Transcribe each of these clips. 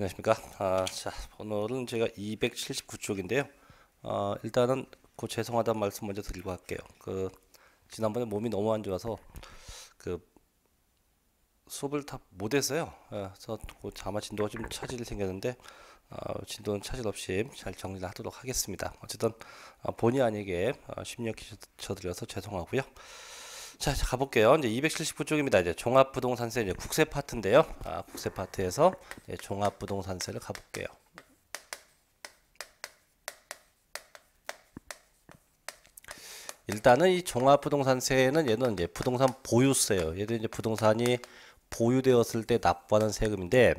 안녕하십니까. 아, 자, 오늘은 제가 279쪽인데요. 아, 일단은 그 죄송하다는 말씀 먼저 드리고 할게요. 그 지난번에 몸이 너무 안 좋아서 그 수업을 다 못했어요. 예, 그래서 그 자마 진도가 좀 차질이 생겼는데 아, 진도는 차질 없이 잘 정리를 하도록 하겠습니다. 어쨌든 아, 본의 아니게 아, 심력 기쳐드려서 죄송하고요. 자, 자 가볼게요. 이제 279쪽입니다. 이제 종합부동산세 이제 국세 파트인데요. 아, 국세 파트에서 예, 종합부동산세를 가볼게요. 일단은 이 종합부동산세는 얘는 이제 부동산 보유세요. 예 얘도 이제 부동산이 보유되었을 때 납부하는 세금인데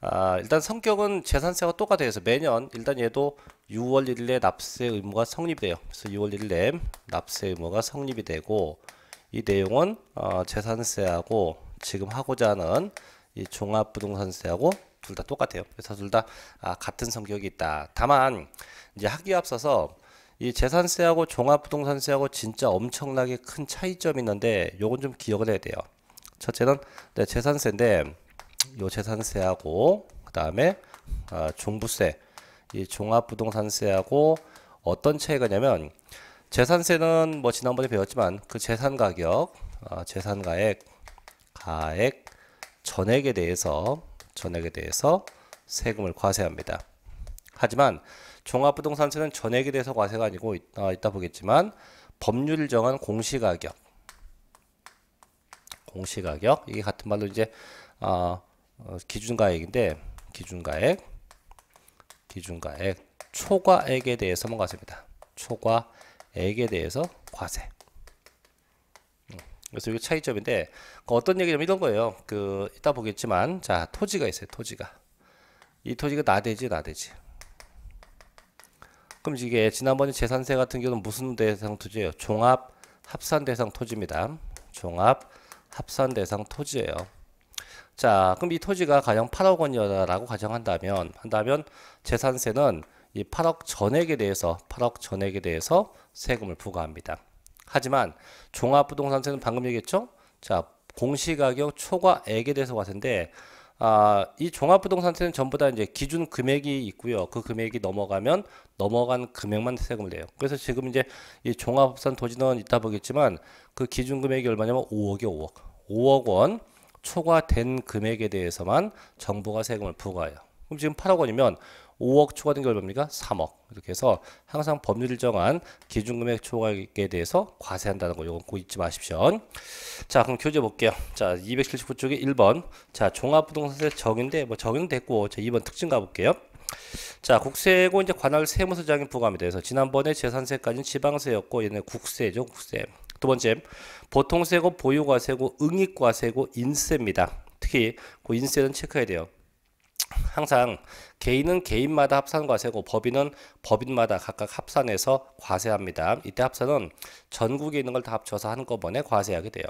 아, 일단 성격은 재산세와 똑같아요. 그래서 매년 일단 얘도 6월 1일에 납세 의무가 성립돼요. 그래서 6월 1일에 납세 의무가 성립이 되고 이 내용은 어, 재산세하고 지금 하고자 하는 이 종합부동산세하고 둘 다 똑같아요. 그래서 둘 다 아, 같은 성격이 있다. 다만 이제 학기에 앞서서 이 재산세하고 종합부동산세하고 진짜 엄청나게 큰 차이점이 있는데 요건 좀 기억을 해야 돼요. 첫째는 네, 재산세인데 요 재산세하고 그 다음에 어, 종부세 이 종합부동산세하고 어떤 차이가냐면 재산세는 뭐 지난번에 배웠지만 그 재산 가격, 어, 재산 가액, 가액, 전액에 대해서 전액에 대해서 세금을 과세합니다. 하지만 종합부동산세는 전액에 대해서 과세가 아니고 있, 어, 있다 보겠지만 법률 정한 공시가격, 공시가격 이게 같은 말로 이제 어, 어, 기준가액인데 기준가액, 기준가액, 초과액에 대해서만 과세입니다. 초과 액에 대해서 과세. 음, 그래서 이게 차이점인데 어떤 얘기냐면 이런 거예요. 그 이따 보겠지만 자 토지가 있어요. 토지가 이 토지가 나대지 나대지. 그럼 이게 지난번에 재산세 같은 경우는 무슨 대상 토지예요? 종합 합산 대상 토지입니다. 종합 합산 대상 토지예요. 자, 그럼 이 토지가 가령 8억 원이라고 가정한다면 한다면 재산세는 이 8억 전액에 대해서 8억 전액에 대해서 세금을 부과합니다. 하지만 종합부동산세는 방금 얘기했죠? 자, 공시가격 초과액에 대해서 같은데 아, 이 종합부동산세는 전부 다 이제 기준 금액이 있고요. 그 금액이 넘어가면 넘어간 금액만 세금을 내요. 그래서 지금 이제 이 종합산 부 도지는 있다 보겠지만 그 기준 금액이 얼마냐면 5억에 5억. 5억 원 초과된 금액에 대해서만 정부가 세금을 부과해요. 그럼 지금 8억 원이면 5억 초과된 결과입니까 3억. 이렇게 해서 항상 법률이 정한 기준금액 초과액에 대해서 과세한다는 거 이건 꼭 잊지 마십시오. 자, 그럼 교재 볼게요. 자, 279쪽에 1번. 자, 종합부동산세 정인데 뭐 적용 됐고 자, 2번 특징 가 볼게요. 자, 국세고 이제 관할 세무서장이 부과합니다. 그서 지난번에 재산세까지는 지방세였고 얘는 국세죠, 국세. 두 번째, 보통세고 보유과세고 응익과세고 인세입니다. 특히 그 인세는 체크해야 돼요. 항상 개인은 개인마다 합산 과세고 법인은 법인마다 각각 합산해서 과세합니다. 이때 합산은 전국에 있는 걸 다 합쳐서 한꺼번에 과세하게 돼요.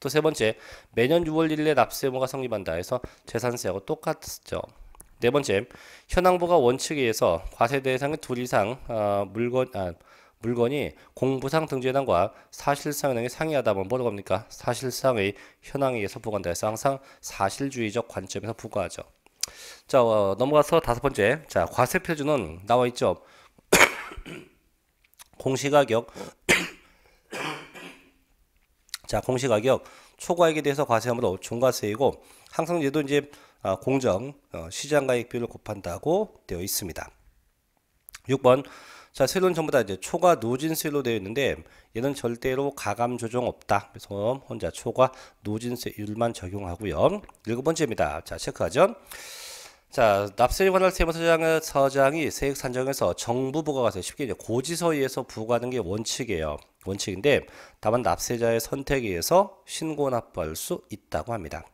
또 세 번째, 매년 6월 1일에 납세 의무가 성립한다 해서 재산세하고 똑같죠. 네 번째, 현황부가 원칙에 의해서 과세 대상의 둘 이상 어, 물건 아, 물건이 공부상 등재현과 사실상 현황이 상이하다 면 뭐라고 합니까? 사실상의 현황에 의해서 부과한다 해서 항상 사실주의적 관점에서 부과하죠. 자 어, 넘어가서 다섯 번째 자 과세 표준은 나와 있죠 공시가격 자 공시가격 초과액에 대해서 과세하므로 종과세이고 항상 얘도 이제 어, 공정 어, 시장가액 비율을 곱한다고 되어 있습니다. 6번 자, 세로는 전부 다 이제 초과 노진세로 되어 있는데 얘는 절대로 가감 조정 없다. 그래서 혼자 초과 노진세율만 적용하고요. 일곱 번째입니다. 자, 체크하죠. 자, 납세에 관한 세무서장의 서장이 세액 산정에서 정부 부과가 돼요. 쉽게 이제 고지서에서 부과하는 게 원칙이에요. 원칙인데 다만 납세자의 선택에 의해서 신고 납부할 수 있다고 합니다.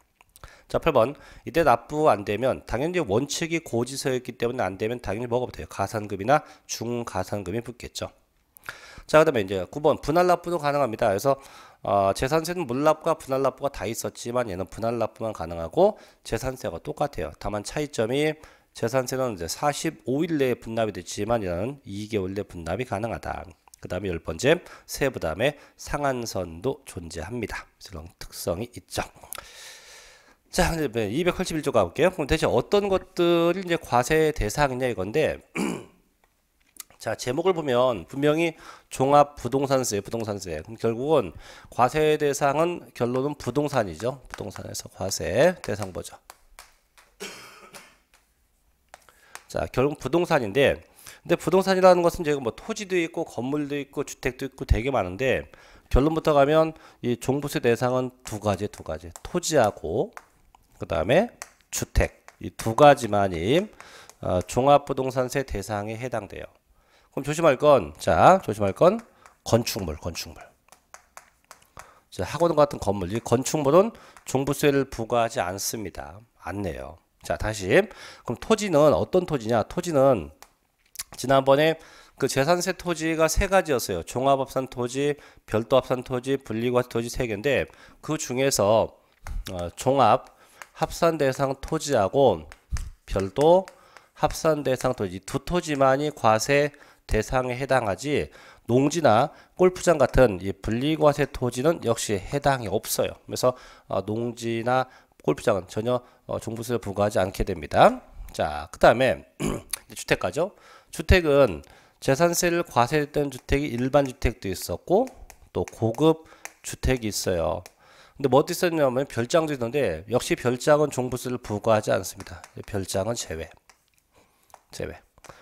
자, 8번. 이때 납부 안 되면 당연히 원칙이 고지서였기 때문에 안 되면 당연히 먹어도 돼요. 가산금이나 중가산금이 붙겠죠. 자, 그다음에 이제 9번 분할 납부도 가능합니다. 그래서 어, 재산세는 물납과 분할 납부가 다 있었지만 얘는 분할 납부만 가능하고 재산세가 똑같아요. 다만 차이점이 재산세는 이제 45일 내에 분납이 됐지만 얘는 2개월 내에 분납이 가능하다. 그 다음에 열 번째 세부담의 상한선도 존재합니다. 그런 특성이 있죠. 자, 이제 281조 가볼게요. 그럼 대체 어떤 것들이 이제 과세 대상이냐 이건데, 자, 제목을 보면 분명히 종합 부동산세, 부동산세. 그럼 결국은 과세 대상은 결론은 부동산이죠. 부동산에서 과세 대상 보죠. 자, 결국 부동산인데, 근데 부동산이라는 것은 지금 뭐 토지도 있고 건물도 있고 주택도 있고 되게 많은데 결론부터 가면 이 종부세 대상은 두 가지, 두 가지. 토지하고 그 다음에 주택 이 두 가지만이 어, 종합부동산세 대상에 해당돼요. 그럼 조심할 건, 자, 조심할 건 건축물, 건축물. 자, 학원 같은 건물, 이 건축물은 종부세를 부과하지 않습니다. 안 내요. 자, 다시. 그럼 토지는 어떤 토지냐? 토지는 지난번에 그 재산세 토지가 세 가지였어요. 종합합산 토지, 별도합산 토지, 분리과세 토지 세 개인데 그 중에서 어, 종합 합산 대상 토지하고 별도 합산 대상 토지 두 토지만이 과세 대상에 해당하지 농지나 골프장 같은 이 분리과세 토지는 역시 해당이 없어요. 그래서 어, 농지나 골프장은 전혀 어, 종부세를 부과하지 않게 됩니다. 자, 그 다음에 주택가죠. 주택은 재산세를 과세했던 주택이 일반 주택도 있었고 또 고급 주택이 있어요. 근데 뭐 어디 었냐면 별장도 있는데 역시 별장은 종부세를 부과하지 않습니다. 별장은 제외. 제외.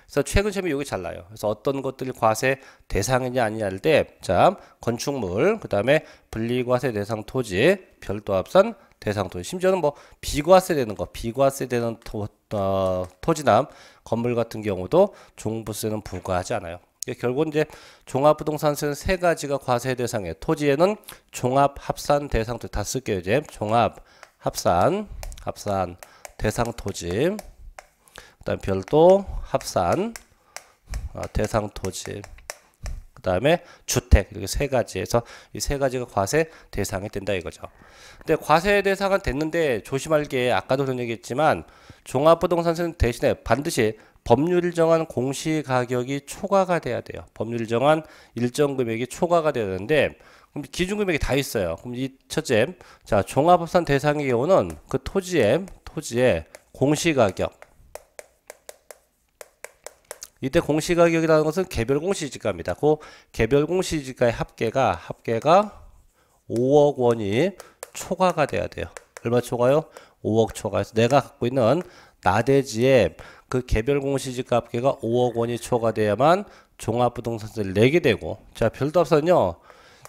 그래서 최근 시험에 여기 잘 나요. 그래서 어떤 것들이 과세 대상이냐 아니냐 할 때, 자, 건축물, 그 다음에 분리과세 대상 토지, 별도합산 대상 토지, 심지어는 뭐 비과세 되는 거, 비과세 되는 토, 어, 토지나 건물 같은 경우도 종부세는 부과하지 않아요. 예, 결국 이제 종합부동산세는 세 가지가 과세 대상이에요. 토지에는 종합합산 대상도 다 쓸게요. 이제 종합합산, 합산 대상 토지, 그다음 별도 합산 아, 어, 대상 토지. 그다음에 주택 이렇게 세 가지에서 이 세 가지가 과세 대상이 된다 이거죠. 근데 과세 대상은 됐는데 조심할 게 아까도 전얘기했지만 종합부동산세는 대신에 반드시 법률 정한 공시 가격이 초과가 돼야 돼요. 법률 정한 일정 금액이 초과가 돼야 되는데 그럼 기준 금액이 다 있어요. 그럼 이 첫째, 자 종합합산 대상의 경우는 그 토지의 토지의 공시 가격. 이때 공시 가격이라는 것은 개별 공시 지가입니다. 그 개별 공시 지가의 합계가 합계가 5억 원이 초과가 돼야 돼요. 얼마 초과요? 5억 초과해서 내가 갖고 있는 나대지의 그 개별 공시지 가합계가 5억 원이 초과돼야만 종합부동산세를 내게 되고 자별도없었요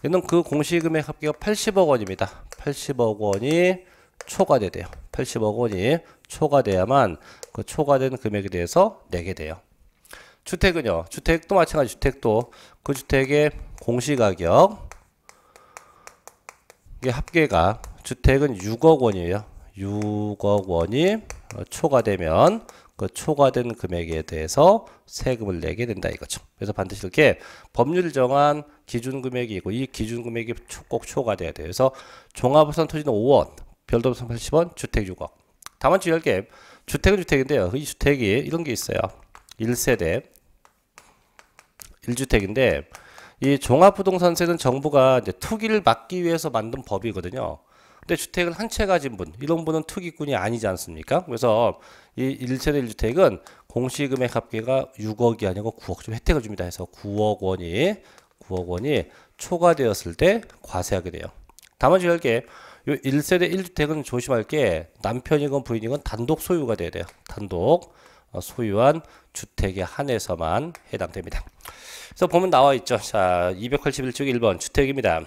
얘는 그 공시금액 합계가 80억 원입니다 80억 원이 초과되대요 80억 원이 초과돼야만 그 초과된 금액에 대해서 내게 돼요 주택은요 주택도 마찬가지 주택도 그 주택의 공시가격 이게 합계가 주택은 6억 원이에요 6억 원이 초과되면 그 초과된 금액에 대해서 세금을 내게 된다 이거죠. 그래서 반드시 이렇게 법률 정한 기준 금액이 고이 기준 금액이 꼭 초과돼야 돼요. 그래서 종합부산 토지는 5원, 별도부산 80원, 주택 6억. 다만 주의할 게 주택은 주택인데요. 이 주택이 이런 게 있어요. 1세대 1주택인데 이 종합부동산세는 정부가 이제 투기를 막기 위해서 만든 법이거든요. 근데 주택을 한 채 가진 분, 이런 분은 투기꾼이 아니지 않습니까? 그래서 이 1세대 1주택은 공시금액 합계가 6억이 아니고 9억 좀 혜택을 줍니다 해서 9억 원이 9억 원이 초과되었을 때 과세하게 돼요. 다만 주의할 게 1세대 1주택은 조심할 게 남편이건 부인이건 단독 소유가 돼야 돼요. 단독 어, 소유한 주택에 한해서만 해당됩니다. 그래서 보면 나와 있죠. 자, 2 8 1쪽 1번 주택입니다.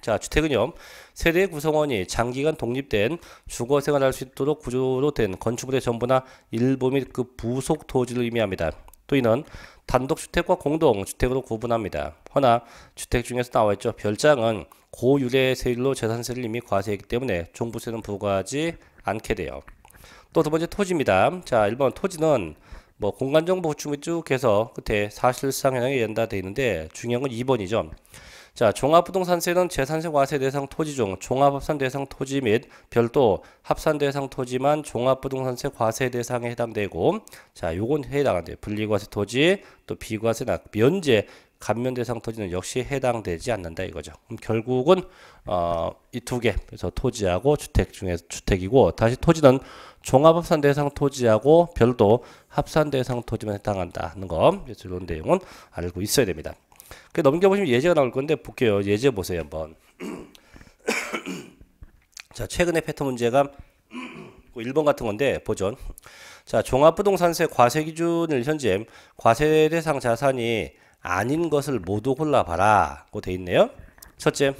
자, 주택은요. 세대 구성원이 장기간 독립된 주거 생활할 수 있도록 구조로 된 건축물의 전부나 일부 및 그 부속 토지를 의미합니다. 또 이는 단독주택과 공동주택으로 구분합니다. 허나 주택 중에서 나와있죠. 별장은 고유례 세율로 재산세를 이미 과세했기 때문에 종부세는 부과하지 않게 돼요. 또 두 번째 토지입니다. 자, 1번 토지는 뭐 공간정보 구축 및쭉 해서 끝에 사실상 현황이 연다되어 있는데 중요한 건 2번이죠. 자, 종합부동산세는 재산세 과세 대상 토지 중 종합합산 대상 토지 및 별도 합산 대상 토지만 종합부동산세 과세 대상에 해당되고 자, 요건 해당한데 분리과세 토지 또 비과세나 면제 감면 대상 토지는 역시 해당되지 않는다 이거죠. 그럼 결국은 어, 이 두 개, 그래서 토지하고 주택 중에 주택이고 다시 토지는 종합합산 대상 토지하고 별도 합산 대상 토지만 해당한다는 거. 이런 내용은 알고 있어야 됩니다. 그 넘겨보시면 예제가 나올 건데 볼게요. 예제 보세요 한번. 자 최근의 패턴 문제가 1번 그 같은 건데 보존. 자 종합부동산세 과세 기준을 현재 과세 대상 자산이 아닌 것을 모두 골라봐라고 돼 있네요. 첫째,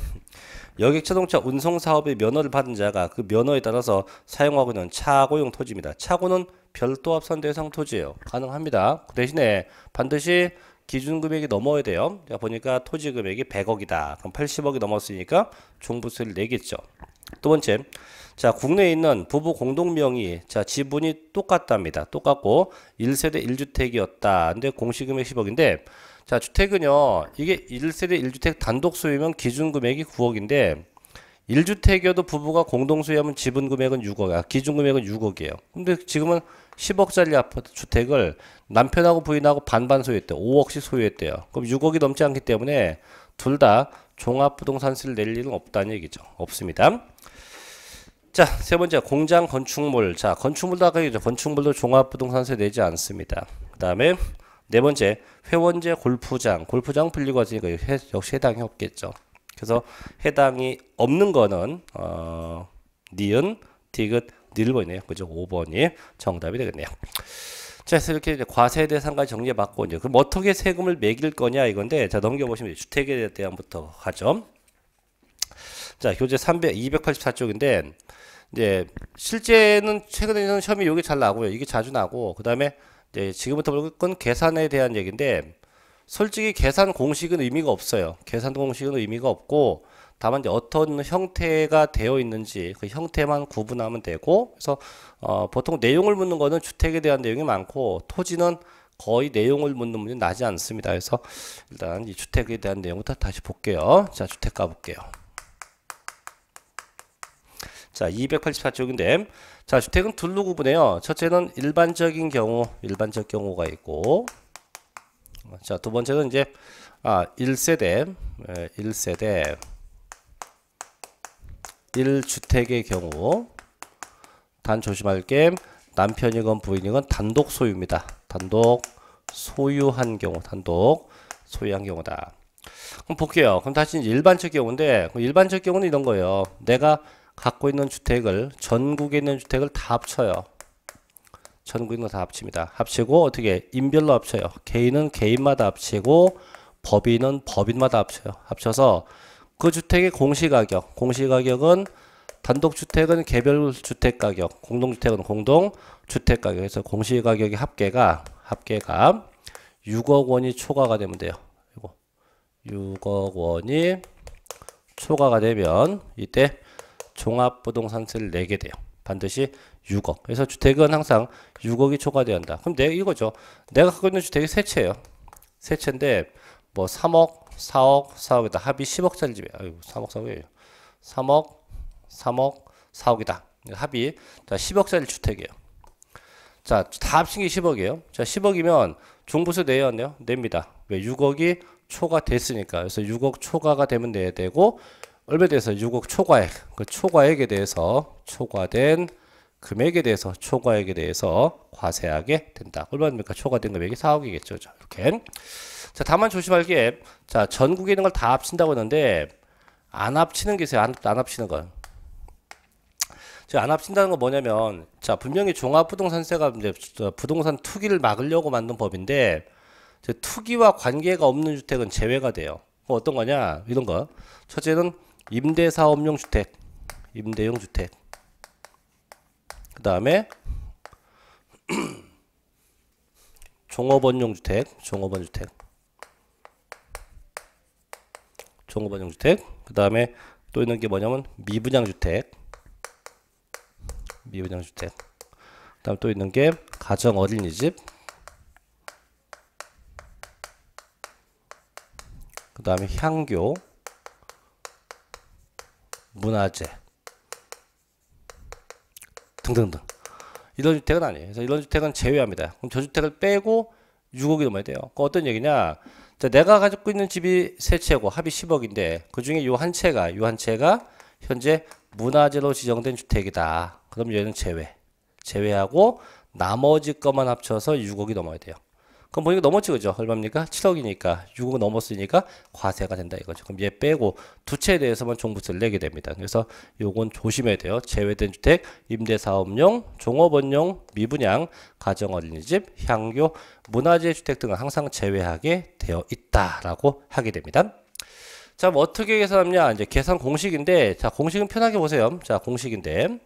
여객 자동차 운송 사업의 면허를 받은 자가 그 면허에 따라서 사용하고 있는 차고용 토지입니다. 차고는 별도 합산 대상 토지예요. 가능합니다. 그 대신에 반드시 기준 금액이 넘어야 돼요. 자, 보니까 토지 금액이 100억이다. 그럼 80억이 넘었으니까 종부세를 내겠죠. 두 번째, 자, 국내에 있는 부부 공동명의, 자, 지분이 똑같답니다. 똑같고, 1세대 1주택이었다. 근데 공시금액 10억인데, 자, 주택은요, 이게 1세대 1주택 단독 소유면 기준 금액이 9억인데, 1주택이어도 부부가 공동소유하면 지분 금액은 6억, 아, 기준 금액은 6억이에요. 근데 지금은 10억짜리 아파트 주택을 남편하고 부인하고 반반 소유했대 5억씩 소유했대요. 그럼 6억이 넘지 않기 때문에 둘 다 종합부동산세를 낼 일은 없다는 얘기죠. 없습니다. 자, 세 번째 공장 건축물. 자, 건축물도 아까 얘기죠. 건축물도 종합부동산세 내지 않습니다. 그다음에 네 번째 회원제 골프장. 골프장 분리가 되니까 역시 해당이 없겠죠. 그래서 해당이 없는 거는 어, 니은, 디귿, 닐번이네요. 그죠? 5번이 정답이 되겠네요. 자, 그래서 이렇게 과세에 대해 상지 정리해봤고, 이제 그럼 어떻게 세금을 매길 거냐 이건데, 자, 넘겨보시면 주택에 대한부터 가죠. 자, 교재 300, 284쪽인데, 이제 실제는 최근에는 시험이 이게 잘 나고요. 이게 자주 나고, 그 다음에 이제 지금부터 볼 건 계산에 대한 얘기인데, 솔직히 계산 공식은 의미가 없어요. 계산 공식은 의미가 없고 다만 이제 어떤 형태가 되어 있는지 그 형태만 구분하면 되고 그래서 어, 보통 내용을 묻는 거는 주택에 대한 내용이 많고 토지는 거의 내용을 묻는 문제 는 나지 않습니다. 그래서 일단 이 주택에 대한 내용부터 다시 볼게요. 자, 주택 가볼게요. 자, 284쪽인데, 자, 주택은 둘로 구분해요. 첫째는 일반적인 경우, 일반적 경우가 있고, 자, 두 번째는 이제 아, 1세대, 1세대 예, 1주택의 경우 단 조심할 게 남편이건 부인이건 단독 소유입니다. 단독 소유한 경우, 단독 소유한 경우다. 그럼 볼게요. 그럼 다시 일반적 경우인데 일반적 경우는 이런 거예요. 내가 갖고 있는 주택을 전국에 있는 주택을 다 합쳐요. 전국인거다 합칩니다. 합치고 어떻게 인별로 합쳐요. 개인은 개인마다 합치고 법인은 법인마다 합쳐요. 합쳐서 그 주택의 공시가격, 공시가격은 단독주택은 개별주택가격, 공동주택은 공동주택가격에서 공시가격의 합계가 합계가 6억 원이 초과가 되면 돼요. 이거 6억 원이 초과가 되면 이때 종합부동산세를 내게 돼요. 반드시 6억. 그래서 주택은 항상 6억이 초과돼야 다 그럼 내가 이거죠. 내가 갖고 있는 주택이 세 채예요. 세 채인데 뭐 3억, 4억, 4억이다. 합이 10억짜리 집에. 아이고, 3억, 4억이에요. 3억, 3억, 4억이다. 그러니까 합이 자, 10억짜리 주택이에요. 자, 다 합친 게 10억이에요. 자, 10억이면 종부세 내야 하네요. 냅니다. 왜 6억이 초과됐으니까. 그래서 6억 초과가 되면 내야 되고 얼마 돼서 6억 초과액. 그 초과액에 대해서 초과된 금액에 대해서 초과액에 대해서 과세하게 된다. 얼마입니까? 초과된 금액이 4억이겠죠. 자, 이렇게. 자, 다만 조심할 게, 자, 전국에 있는 걸 다 합친다고 했는데, 안 합치는 게 있어요. 안, 안 합치는 건. 안 합친다는 건 뭐냐면 자 분명히 종합부동산세가 이제 부동산 투기를 막으려고 만든 법인데 투기와 관계가 없는 주택은 제외가 돼요. 뭐 어떤 거냐 이런 거. 첫째는 임대사업용 주택, 임대용 주택. 그다음에 종업원용 주택, 종업원 주택. 종업원용 주택. 그다음에 또 있는 게 뭐냐면 미분양 주택. 미분양 주택. 그다음 또 있는 게 가정 어린이집. 그다음에 향교 문화재 등등등. 이런 주택은 아니에요. 그래서 일원주택은 제외합니다. 그럼 저주택을 빼고 6억이 넘어야 돼요. 그 어떤 얘기냐? 자, 내가 가지고 있는 집이 세 채고 합이 10억인데 그 중에 요 한 채가 요 한 채가 현재 문화재로 지정된 주택이다. 그럼 얘는 제외. 제외하고 나머지 것만 합쳐서 6억이 넘어야 돼요. 그럼 보니까 넘었지 그죠? 얼마입니까? 7억이니까 6억 넘었으니까 과세가 된다 이거죠. 그럼 얘 빼고 두 채에 대해서만 종부세를 내게 됩니다. 그래서 요건 조심해야 돼요. 제외된 주택, 임대사업용, 종업원용, 미분양, 가정어린이집, 향교, 문화재 주택 등은 항상 제외하게 되어 있다라고 하게 됩니다. 자, 뭐 어떻게 계산하냐? 이제 계산 공식인데, 자, 공식은 편하게 보세요. 자, 공식인데.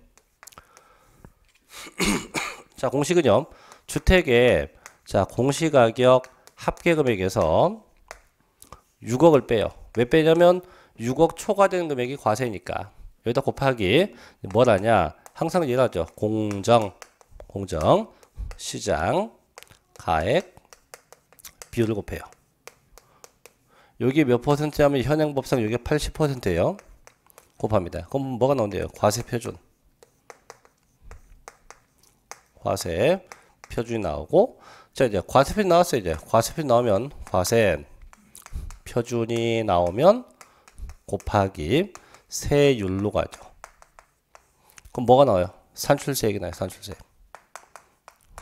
자, 공식은요. 주택에 자, 공시가격 합계금액에서 6억을 빼요. 왜 빼냐면 6억 초과된 금액이 과세니까. 여기다 곱하기 뭐라냐? 항상 일하죠 공정, 공정, 시장, 가액, 비율을 곱해요. 여기 몇 퍼센트 하면 현행 법상 여기 80%예요. 곱합니다. 그럼 뭐가 나온대요? 과세 표준. 과세 표준이 나오고 자 이제 과세표 나왔어요 이제 과세표 나오면 과세 표준이 나오면 곱하기 세율로 가죠 그럼 뭐가 나와요 산출세액이 나요 산출세액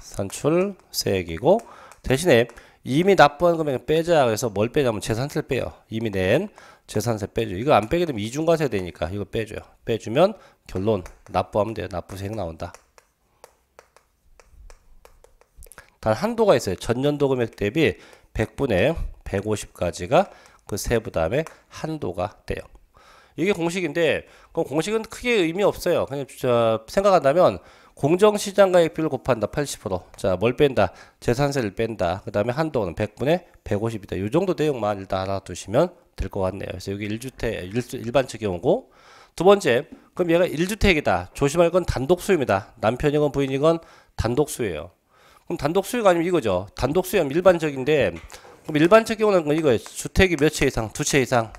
산출세액이고 대신에 이미 납부한 금액을 빼자 그래서 뭘 빼냐면 재산세를 빼요 이미 낸 재산세 빼줘 이거 안 빼게 되면 이중과세 되니까 이거 빼줘요 빼주면 결론 납부하면 돼요 납부세액 나온다 단 한도가 있어요. 전년도 금액 대비 100분의 150까지가 그 세부담의 한도가 돼요. 이게 공식인데 그럼 공식은 크게 의미 없어요. 그냥 생각한다면 공정시장 가액비를 곱한다 80% 자, 뭘 뺀다? 재산세를 뺀다. 그 다음에 한도는 100분의 150이다. 요 정도 내용만 일단 알아두시면 될 것 같네요. 그래서 여기 1주택 일, 반측 경우고 두 번째 그럼 얘가 1주택이다. 조심할 건 단독수입니다. 남편이건 부인이건 단독수예요. 그럼 단독 수요가 아니면 이거죠. 단독 수요는 일반적인데 그럼 일반적 경우는 건 이거예요. 주택이 몇 채 이상, 두 채 이상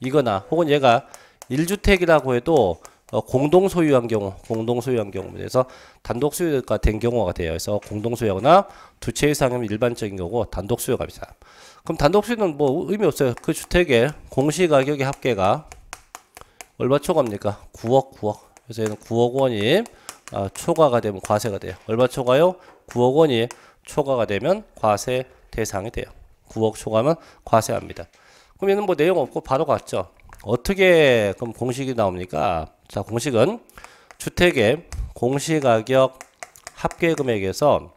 이거나 혹은 얘가 1주택이라고 해도 어, 공동 소유한 경우, 공동 소유한 경우. 그래서 단독 수요가된 경우가 돼요. 그래서 공동 소유거나 두 채 이상이면 일반적인 거고 단독 수요가 비싸. 그럼 단독 수요는뭐 의미 없어요. 그 주택의 공시 가격의 합계가 얼마 초과입니까? 9억, 9억. 그래서 얘는 9억 원이 아, 초과가 되면 과세가 돼요. 얼마 초과요? 9억 원이 초과가 되면 과세 대상이 돼요. 9억 초과면 과세합니다. 그럼 얘는 뭐 내용 없고 바로 갔죠. 어떻게 그럼 공식이 나옵니까? 자, 공식은 주택의 공시가격 합계 금액에서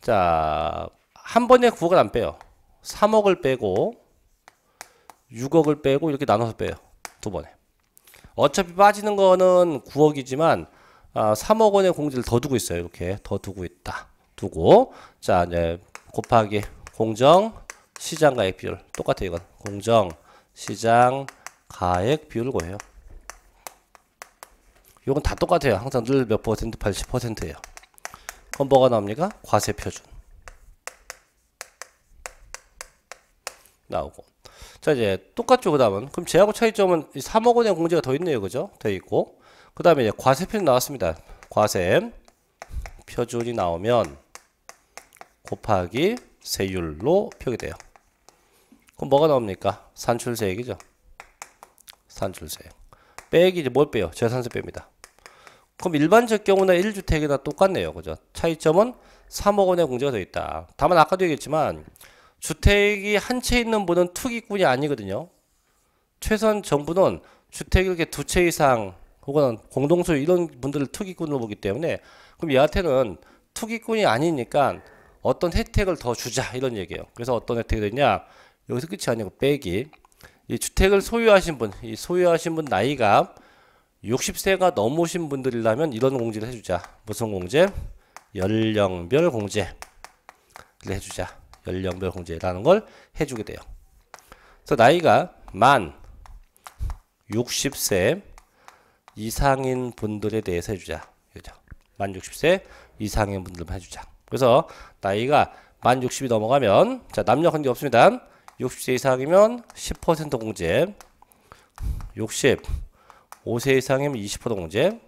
자, 한 번에 9억을 안 빼요. 3억을 빼고 6억을 빼고 이렇게 나눠서 빼요. 두 번에. 어차피 빠지는 거는 9억이지만 3억 아, 원의 공제를더 두고 있어요. 이렇게 더 두고 있다. 두고 자 이제 곱하기 공정 시장 가액 비율 똑같아요. 이건 공정 시장 가액 비율을 구해요. 이건다 똑같아요. 항상 늘 몇 퍼센트? 80%예요. 퍼센트 그럼 뭐가 나옵니까? 과세 표준. 나오고. 자, 이제 똑같죠. 그 다음은. 그럼 제하고 차이점은 3억 원의 공제가 더 있네요. 그죠? 되어 있고. 그 다음에 이제 과세표는 나왔습니다. 과세 표준이 나오면 곱하기 세율로 표기돼요. 그럼 뭐가 나옵니까? 산출세액이죠. 산출세액. 빼기 이제 뭘 빼요? 재산세 빼입니다 그럼 일반적 경우나 1주택이나 똑같네요. 그죠? 차이점은 3억 원의 공제가 되어 있다. 다만 아까도 얘기했지만 주택이 한 채 있는 분은 투기꾼이 아니거든요. 최소한 정부는 주택이 이렇게 두 채 이상 혹은 공동소유 이런 분들을 투기꾼으로 보기 때문에 그럼 얘한테는 투기꾼이 아니니까 어떤 혜택을 더 주자 이런 얘기예요. 그래서 어떤 혜택이 되냐 여기서 끝이 아니고 빼기 이 주택을 소유하신 분, 이 소유하신 분 나이가 60세가 넘으신 분들이라면 이런 공제를 해주자. 무슨 공제? 연령별 공제를 해주자. 연령별 공제라는 걸 해주게 돼요. 그래서 나이가 만 60세 이상인 분들에 대해서 해주자. 그죠? 만 60세 이상인 분들 만 해주자. 그래서 나이가 만 60이 넘어가면 자 남녀 관계 없습니다. 60세 이상이면 10% 공제 65세 이상이면 20% 공제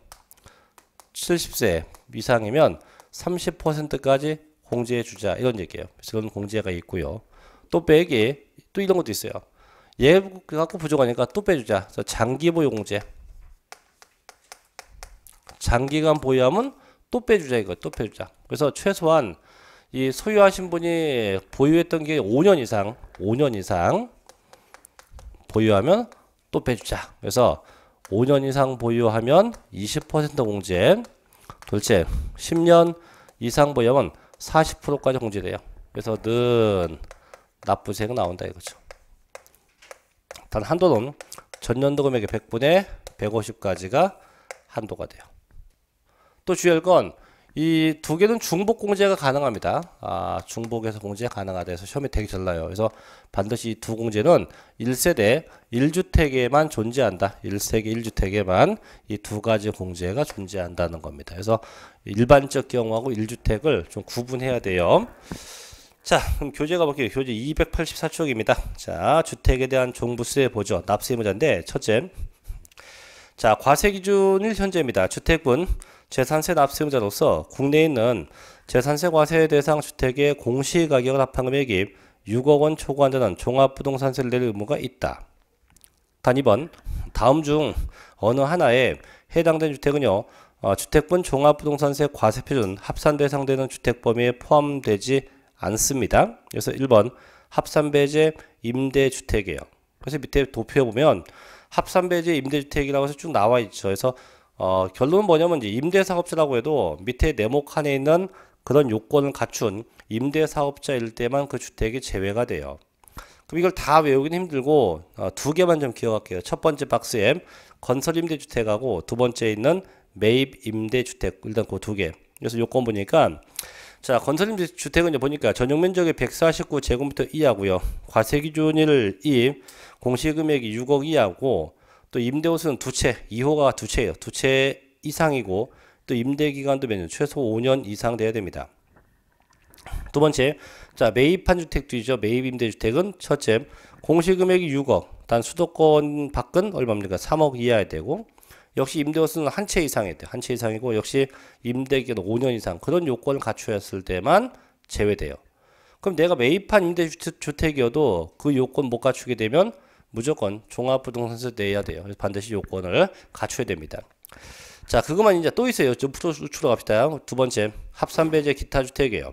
70세 이상이면 30%까지 공제해 주자 이런 얘기예요. 그런 공제가 있고요. 또 빼기 또 이런 것도 있어요. 얘 갖고 부족하니까 또 빼주자. 장기 보유 공제 장기간 보유하면 또 빼주자 이거 또 빼주자. 그래서 최소한 이 소유하신 분이 보유했던 게 5년 이상, 5년 이상 보유하면 또 빼주자. 그래서 5년 이상 보유하면 20% 공제, 둘째 10년 이상 보유하면 40%까지 공제돼요. 그래서 는 납부세가 나온다 이거죠. 단 한도는 전년도 금액의 100분의 150까지가 한도가 돼요. 또 주의할 건 이 두 개는 중복 공제가 가능합니다. 아, 중복에서 공제가 가능하다 해서 시험이 되게 달라요. 그래서 반드시 이 두 공제는 1세대 1주택에만 존재한다. 1세대 1주택에만 이 두 가지 공제가 존재한다는 겁니다. 그래서 일반적 경우하고 1주택을 좀 구분해야 돼요. 자, 그럼 교재가 볼게요. 교재 284쪽입니다. 자, 주택에 대한 종부세 보죠 납세 의무자인데, 첫째. 자, 과세 기준이 현재입니다. 주택분 재산세 납세용자로서 국내에 있는 재산세 과세 대상 주택의 공시가격 을 합한 금액이 6억 원 초과한 다는 종합부동산세를 낼 의무가 있다. 단 2번 다음 중 어느 하나에 해당된 주택은요. 어, 주택분 종합부동산세 과세표준 합산 대상되는 주택 범위에 포함되지 않습니다. 그래서 1번 합산배제 임대주택이에요. 그래서 밑에 도표에 보면 합산배제 임대주택이라고 해서 쭉 나와 있죠. 그래서 어, 결론은 뭐냐면 이제 임대사업자라고 해도 밑에 네모 칸에 있는 그런 요건을 갖춘 임대사업자일 때만 그 주택이 제외가 돼요. 그럼 이걸 다 외우긴 힘들고 어, 두 개만 좀 기억할게요. 첫 번째 박스에 건설 임대주택하고 두 번째 있는 매입 임대주택 일단 그 두 개. 그래서 요건 보니까 자 건설 임대주택은 이제 보니까 전용 면적이 149제곱미터 이하고요. 과세 기준일 이 공시금액이 6억 이하고 또 임대호수는 두 채, 2호가 두 채예요. 두 채 이상이고 또 임대 기간도 몇 년, 최소 5년 이상 돼야 됩니다. 두 번째, 자 매입한 주택도죠 매입 임대주택은 첫째, 공시금액이 6억, 단 수도권 밖은 얼마입니까? 3억 이하야 되고 역시 임대호수는 한 채이상이 돼. 한채 이상이고 역시 임대 기간 5년 이상 그런 요건을 갖추었을 때만 제외돼요. 그럼 내가 매입한 임대주택이어도 그 요건 못 갖추게 되면 무조건 종합부동산세 내야 돼요. 반드시 요건을 갖춰야 됩니다. 자, 그것만 이제 또 있어요. 좀 풀어 갑시다. 두 번째, 합산배제 기타 주택이에요.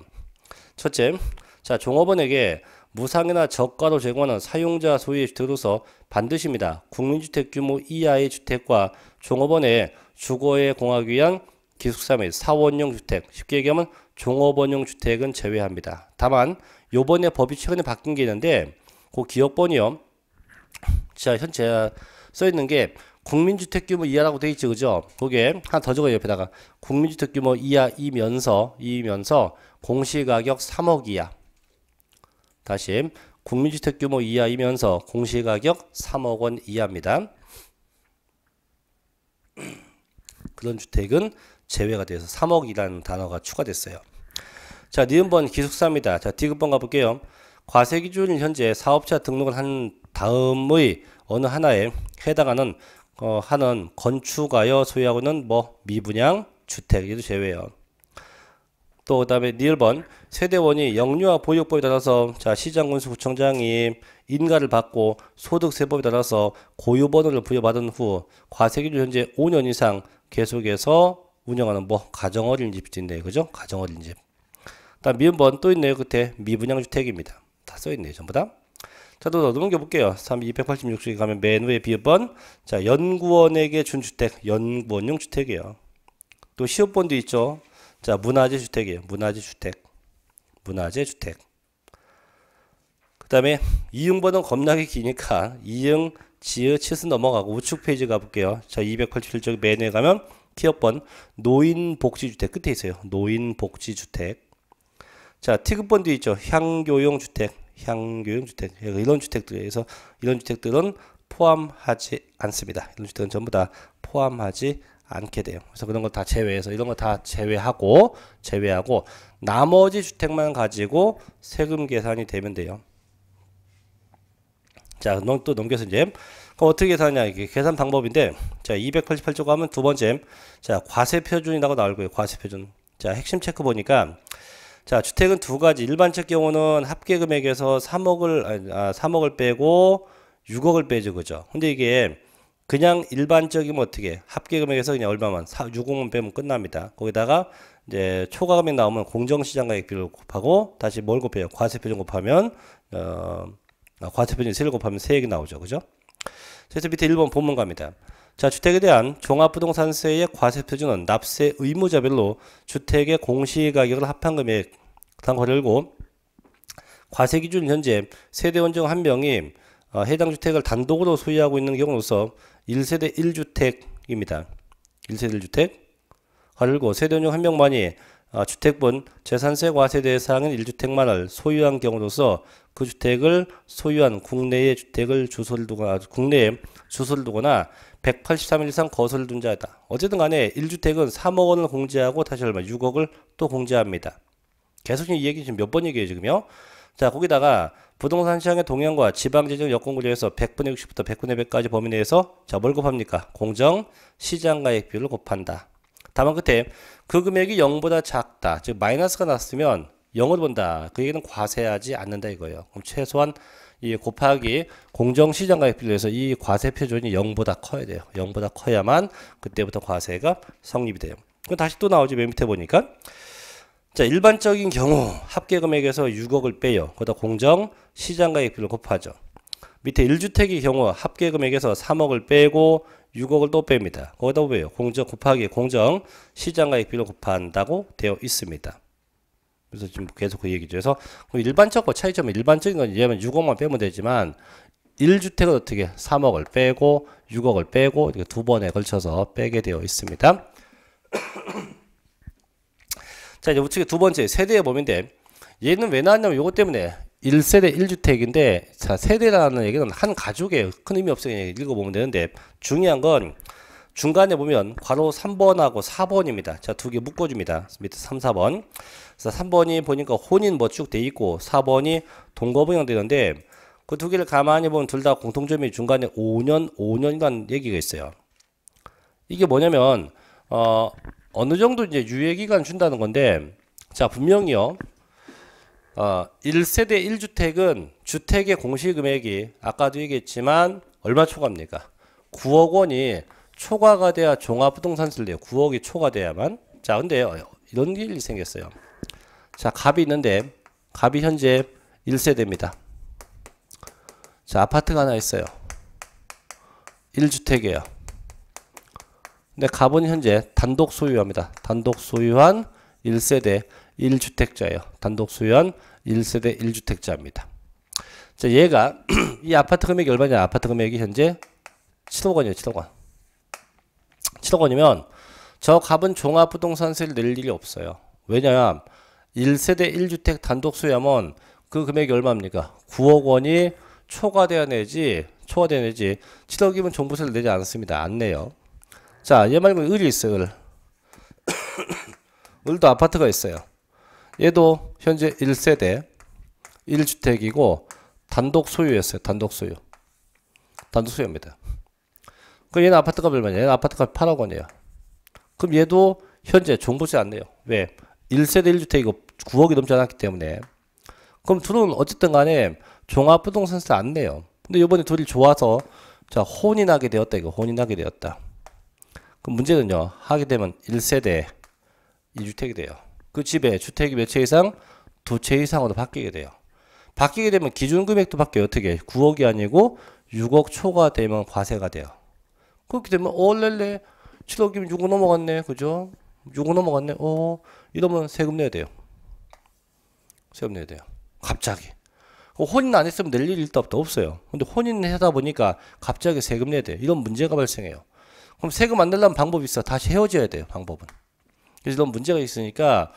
첫째, 자, 종업원에게 무상이나 저가로 제공하는 사용자 소유의 주택으로서 반드시입니다. 국민주택 규모 이하의 주택과 종업원의 주거에 공하기 위한 기숙사 및 사원용 주택, 쉽게 얘기하면 종업원용 주택은 제외합니다. 다만 요번에 법이 최근에 바뀐 게 있는데 그 기억본이요. 자, 현재 써 있는 게 국민주택 규모 이하라고 돼있죠 그죠? 그게 에 하나 더 적어요 옆에다가 국민주택 규모 이하이면서 이면서 공시가격 3억 이하 다시 국민주택 규모 이하이면서 공시가격 3억 원 이하입니다. 그런 주택은 제외가 돼서 3억이라는 단어가 추가됐어요. 자, 니은번 네, 기숙사입니다. 자, 디귿번 가볼게요. 과세 기준은 현재 사업자 등록을 한 다음의 어느 하나에 해당하는 어, 하는 건축하여 소유하고 있는 뭐 미분양 주택 에도 제외요. 또 그다음에 니번 세대원이 영유아 보육법에 따라서 자 시장군수 구청장이 인가를 받고 소득세법에 따라서 고유번호를 부여받은 후 과세기준 현재 5년 이상 계속해서 운영하는 뭐 가정어린이집도 있네요. 그죠? 가정어린이집. 다음 미번또 있네요. 그때 미분양 주택입니다. 다 써있네요. 전부 다. 자, 또 넘겨볼게요. 3, 286쪽에 가면 맨위에 비읍번. 자, 연구원에게 준 주택. 연구원용 주택이에요. 또 시업본도 있죠. 자, 문화재 주택이에요. 문화재 주택. 문화재 주택. 그 다음에 이응번은 겁나게 기니까 이응, 지읒, 치읒 넘어가고 우측 페이지 가볼게요. 자, 287쪽 맨위에 가면 티업번 노인복지주택 끝에 있어요. 노인복지주택. 자, 티급번도 있죠. 향교용 주택. 향교용주택 이런 주택들에서 이런 주택들은 포함하지 않습니다. 이런 주택은 전부 다 포함하지 않게 돼요. 그래서 그런 걸다 제외해서 이런 거 다 제외하고 제외하고 나머지 주택만 가지고 세금 계산이 되면 돼요. 자, 또 넘겨서 이제 그럼 어떻게 계산하냐 이게 계산 방법인데 자 288조가 하면 두 번째 자 과세 표준이라고 나올 거예요 과세 표준 자 핵심 체크 보니까 자, 주택은 두 가지. 일반적 경우는 합계 금액에서 3억을 아, 3억을 아, 빼고 6억을 빼죠. 그죠? 근데 이게 그냥 일반적이면 어떻게 합계 금액에서 그냥 얼마만 4, 6억만 빼면 끝납니다. 거기다가 이제 초과 금액 나오면 공정시장 가액비를 곱하고 다시 뭘 곱해요? 과세표준 곱하면 어 아, 과세표준 세를 곱하면 세액이 나오죠. 그죠? 그래서 밑에 1번 본문 갑니다. 자, 주택에 대한 종합부동산세의 과세표준은 납세 의무자별로 주택의 공시가격을 합한 금액당 거래고 과세 기준 현재 세대 원중 한 명이 어, 해당 주택을 단독으로 소유하고 있는 경우로서 1세대 1주택입니다. 1세대 1주택 거래고 세대 원중 한 명만이 아, 주택분 재산세 과세 대상은 1주택만을 소유한 경우로서 그 주택을 소유한 국내의 주택을 주소를 두거나 아, 국내에 주소를 두거나 183일 이상 거소를 둔 자다. 어쨌든 간에 1주택은 3억 원을 공제하고 다시 얼마 6억을 또 공제합니다. 계속 이 얘기 지금 몇 번 얘기해요 지금요. 자 거기다가 부동산 시장의 동향과 지방재정 여건구조에서 100분의 60부터 100분의 100까지 범위 내에서 자뭘 곱합니까? 공정 시장가액 비율을 곱한다. 다만 끝에 그 금액이 0보다 작다. 즉 마이너스가 났으면 0으로 본다. 그 얘기는 과세하지 않는다 이거예요. 그럼 최소한 이 곱하기 공정시장 가액 비율에서이 과세 표준이 0보다 커야 돼요. 0보다 커야만 그때부터 과세가 성립이 돼요. 그럼 다시 또 나오지 맨 밑에 보니까 자 일반적인 경우 합계 금액에서 6억을 빼요. 거기다 공정 시장 가액 비를 곱하죠. 밑에 1주택의 경우 합계 금액에서 3억을 빼고 6억을 또 뺍니다. 거기다 왜요? 공정 곱하기 공정 시장가액비로 곱한다고 되어 있습니다. 그래서 지금 계속 그 얘기죠. 그래서 일반적과 차이점은 일반적인 건왜냐 6억만 빼면 되지만 1주택은 어떻게 3억을 빼고 6억을 빼고 두 번에 걸쳐서 빼게 되어 있습니다. 자 이제 우측에 두 번째 세대의 범인데 얘는 왜 나왔냐면 이것 때문에 1세대 1주택인데 자 세대라는 얘기는 한 가족에 큰 의미 없으니 읽어보면 되는데 중요한 건 중간에 보면 괄호 3번하고 4번입니다. 자 두 개 묶어줍니다. 밑에 3, 4번 그래서 3번이 보니까 혼인 뭐 쭉 돼 있고 4번이 동거분양 되는데 그 두 개를 가만히 보면 둘 다 공통점이 중간에 5년, 5년간 얘기가 있어요. 이게 뭐냐면 어, 어느 정도 이제 유예기간 준다는 건데 자 분명히요 어, 1세대 1주택은 주택의 공시금액이 아까도 얘기했지만 얼마 초과입니까? 9억 원이 초과가 돼야 종합부동산 세요 9억이 초과돼야만. 자, 근데 어, 이런 일이 생겼어요. 자, 갑이 있는데 갑이 현재 1세대입니다. 자, 아파트가 하나 있어요. 1주택이에요. 근데 갑은 현재 단독 소유합니다. 단독 소유한 1세대 1주택자예요. 단독 수한 1세대 1주택자입니다. 자, 얘가 이 아파트 금액이 얼마냐? 아파트 금액이 현재 7억 원이에요, 7억 원. 7억 원이면 저 값은 종합부동산세를 낼 일이 없어요. 왜냐하면 1세대 1주택 단독 수하면그 금액이 얼마입니까? 9억 원이 초과돼야 내지 초과돼야 내지 7억이면 종부세를 내지 않습니다. 안 내요. 자, 얘 말고 을이 있어요. 을. 을도 아파트가 있어요. 얘도 현재 1세대 1주택이고 단독 소유였어요. 단독 소유. 단독 소유입니다. 그 얘는 아파트값 얼마냐? 얘는 아파트값 8억 원이에요. 그럼 얘도 현재 종부세 안 내요. 왜? 1세대 1주택이고 9억이 넘지 않았기 때문에. 그럼 둘은 어쨌든 간에 종합부동산세 안 내요. 근데 요번에 둘이 좋아서 자 혼이 나게 되었다 이거 혼이 나게 되었다. 그럼 문제는요. 하게 되면 1세대 2주택이 돼요. 그 집에 주택이 몇 채 이상? 두 채 이상으로 바뀌게 돼요. 바뀌게 되면 기준 금액도 바뀌어요. 어떻게? 9억이 아니고 6억 초가 되면 과세가 돼요. 그렇게 되면 올렐레 어, 7억이면 6억 넘어갔네. 그죠? 6억 넘어갔네. 어, 이러면 세금 내야 돼요. 세금 내야 돼요. 갑자기. 그 혼인 안 했으면 낼 일이 일도 없다 없어요. 근데 혼인을 하다 보니까 갑자기 세금 내야 돼요. 이런 문제가 발생해요. 그럼 세금 안 내려면 방법이 있어. 다시 헤어져야 돼요. 방법은. 그래서 너무 문제가 있으니까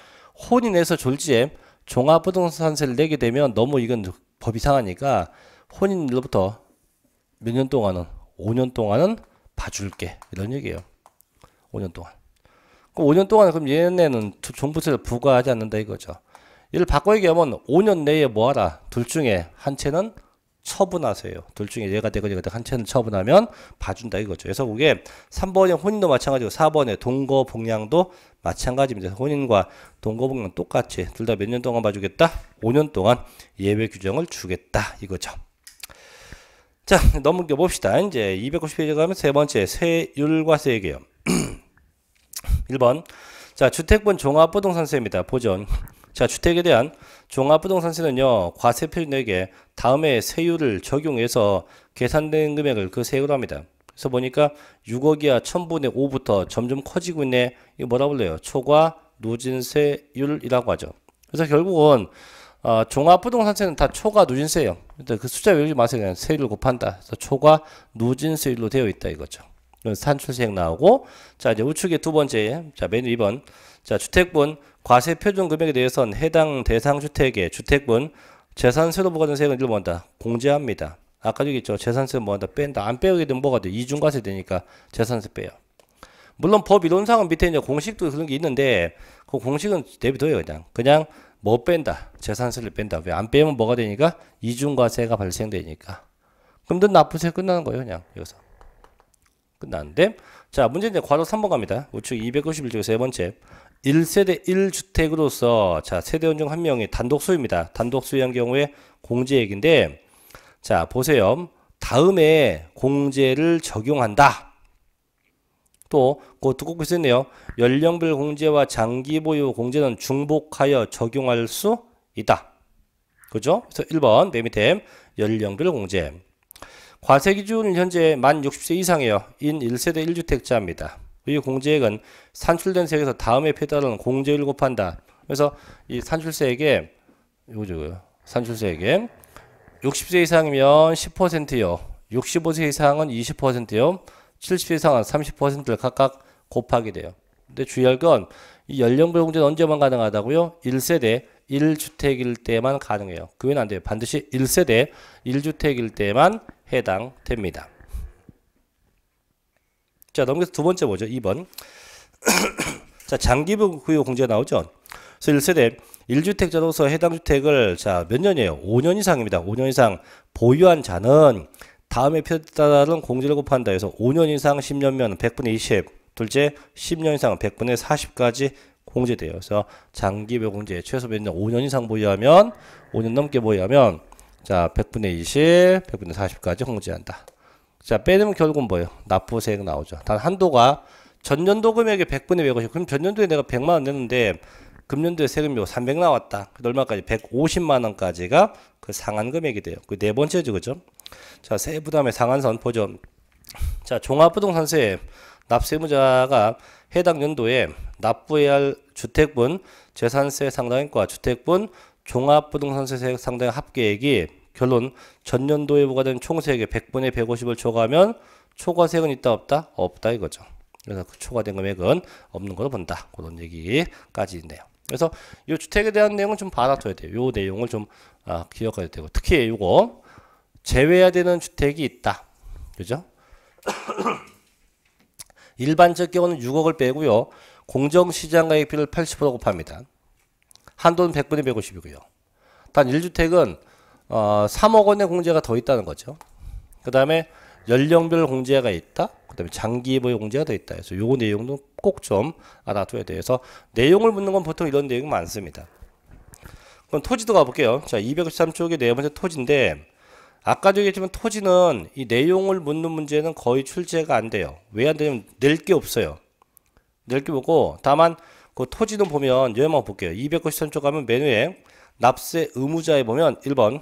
혼인에서 졸지엠 종합부동산세를 내게 되면 너무 이건 법이 상하니까 혼인일로부터몇 년 동안은 5년 동안은 봐줄게 이런 얘기예요. 5년 동안. 그럼 5년 동안 그럼 얘네는 종부세를 부과하지 않는다 이거죠. 이를 바꿔 얘기하면 5년 내에 뭐하라 둘 중에 한 채는 처분하세요. 둘 중에 얘가 되고 얘가 되고 한 채는 처분하면 봐준다 이거죠. 그래서 그게 3번의 혼인도 마찬가지고 4번의 동거복량도 마찬가지입니다. 혼인과 동거복량 똑같이 둘 다 몇 년 동안 봐주겠다? 5년 동안 예외 규정을 주겠다 이거죠. 자 넘겨 봅시다. 이제 290페이지 가면 세 번째 세율과 세계요. 1번 자주택분 종합부동산세입니다. 보존 자, 주택에 대한 종합부동산세는요, 과세표준액에 다음에 세율을 적용해서 계산된 금액을 그 세율로 합니다. 그래서 보니까 6억 이하 1000분의 5부터 점점 커지고 있네. 이거 뭐라 불러요? 초과 누진세율이라고 하죠. 그래서 결국은 어, 종합부동산세는 다 초과 누진세예요. 그 숫자 외우지 마세요. 그냥 세율을 곱한다. 그래서 초과 누진세율로 되어 있다 이거죠. 음, 산출세액 나오고 자 이제 우측에 두 번째 자 메뉴 2번 자 주택분 과세 표준 금액에 대해선 해당 대상 주택의 주택분 재산세로 부과세액은 일로 뭐한다 공제합니다. 아까도 얘기했죠 재산세 뭐한다 뺀다 안 빼게 되면 뭐가 돼 이중과세 되니까 재산세 빼요. 물론 법 이론상은 밑에 이제 공식도 그런 게 있는데 그 공식은 대비둬요 그냥 그냥 뭐 뺀다 재산세를 뺀다 왜 안 빼면 뭐가 되니까 이중과세가 발생되니까 그럼 넌 납부세 끝나는 거예요 그냥 여기서 끝났는데 자 문제는 과로 3번 갑니다. 우측 2 9 1쪽세 번째 1세대 1주택으로서 자 세대원 중 한 명이 단독 소유입니다. 단독 소유한 경우에 공제액인데 자 보세요. 다음에 공제를 적용한다. 또 그것도 꼭있네요 연령별 공제와 장기 보유 공제는 중복하여 적용할 수 있다. 그죠? 그래서 1번 맨 밑에 연령별 공제 과세 기준은 현재 만 60세 이상이요. 인 1세대 1주택자입니다. 이 공제액은 산출된 세액에서 다음에 표따르 공제율 곱한다. 그래서 이 산출세액에 요거죠. 산출세액에 60세 이상이면 10%요. 65세 이상은 20%요. 70세 이상은 30%를 각각 곱하게 돼요. 근데 주의할 건 이 연령별 공제는 언제만 가능하다고요? 1세대 1주택일 때만 가능해요. 그외는안 돼요. 반드시 1세대 1주택일 때만 해당됩니다. 자, 넘겨서 두 번째 뭐죠? 2번. 자, 장기보유 공제가 나오죠. 그래서 1세대 1주택 자로서 해당 주택을 자, 몇 년이에요? 5년 이상입니다. 5년 이상 보유한 자는 다음에 표에 따른 공제를 곱한다 해서 5년 이상 10년면 100분의 20, 둘째 10년 이상 100분의 40까지 공제되어서 장기 배공제 최소 몇 년, 5년 이상 보유하면 5년 넘게 보유하면 자 100분의 20, 100분의 40까지 공제한다. 자 빼면 결국은 뭐예요? 납부세액 나오죠. 단 한도가 전년도 금액의 100분의 1 0 0 그럼 전년도에 내가 100만 원 냈는데 금년도에 세금이 300 나왔다. 그 얼마까지? 150만 원까지가 그 상한 금액이 돼요. 그 네 번째죠, 그죠? 자, 세부담의 그 상한선 보죠. 자, 종합부동산세 납세무자가 해당 연도에 납부해야 할 주택분 재산세 상당액과 주택분 종합부동산세 상당 액 합계액이 결론 전년도에 부과된 총세액의 100분의 150을 초과하면 초과세액은 있다 없다? 없다 이거죠. 그래서 그 초과된 금액은 없는 걸로 본다. 그런 얘기까지인데요. 그래서 이 주택에 대한 내용은 좀 받아둬야 돼요. 이 내용을 좀 아, 기억해야 되고 특히 이거 제외해야 되는 주택이 있다. 그죠? 일반적 경우는 6억을 빼고요. 공정시장가액비를 80% 곱합니다. 한돈 100분의 150이고요. 단 1주택은 어, 3억 원의 공제가 더 있다는 거죠. 그 다음에 연령별 공제가 있다. 그 다음에 장기보유 공제가 더 있다. 그래서 요 내용도 꼭 좀 알아둬야 돼서 내용을 묻는 건 보통 이런 내용이 많습니다. 그럼 토지도 가볼게요. 자, 2 1 3쪽에네 번째 토지인데 아까도 얘기했지만 토지는 이 내용을 묻는 문제는 거의 출제가 안 돼요. 왜 안 되냐면 낼 게 없어요. 낼 게 없고 다만 그 토지는 보면 여기만 볼게요. 293쪽 가면 맨위에 납세 의무자에 보면 1번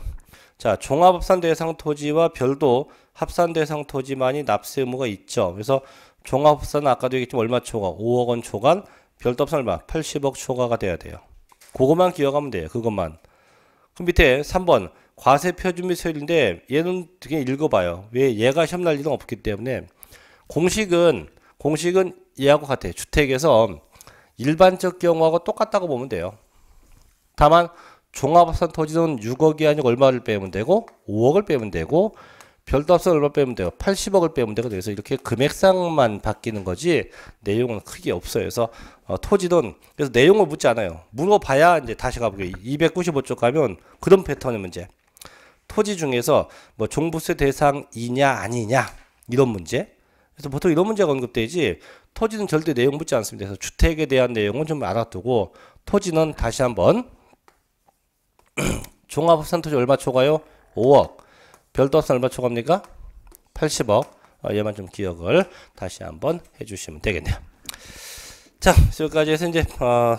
자 종합합산 대상 토지와 별도 합산 대상 토지만이 납세 의무가 있죠. 그래서 종합합산은 아까도 얘기했지만 얼마 초과? 5억 원 초과 별도 합산 얼마? 80억 초과가 돼야 돼요. 그것만 기억하면 돼요. 그것만. 그 밑에 3번 과세 표준비 수율인데 얘는 되게 읽어봐요. 왜 얘가 시 험날 일은 없기 때문에 공식은 공식은 얘하고 같아요. 주택에서 일반적 경우하고 똑같다고 보면 돼요. 다만 종합합산 토지는 6억이 아니고 얼마를 빼면 되고 5억을 빼면 되고 별도합산 얼마 빼면 돼요. 80억을 빼면 되고 그래서 이렇게 금액상만 바뀌는 거지 내용은 크게 없어요. 그래서 어, 토지돈 그래서 내용을 묻지 않아요. 물어봐야 이제 다시 가보게 295쪽 가면 그런 패턴의 문제. 토지 중에서 뭐 종부세 대상이냐 아니냐 이런 문제. 그래서 보통 이런 문제가 언급되지 토지는 절대 내용 묻지 않습니다. 그래서 주택에 대한 내용은 좀 알아두고 토지는 다시 한번 종합합산 토지 얼마 초과요? 5억. 별도 합산 얼마 초과입니까? 80억. 어, 얘만 좀 기억을 다시 한번 해주시면 되겠네요. 자, 여기까지 해서 이제 어,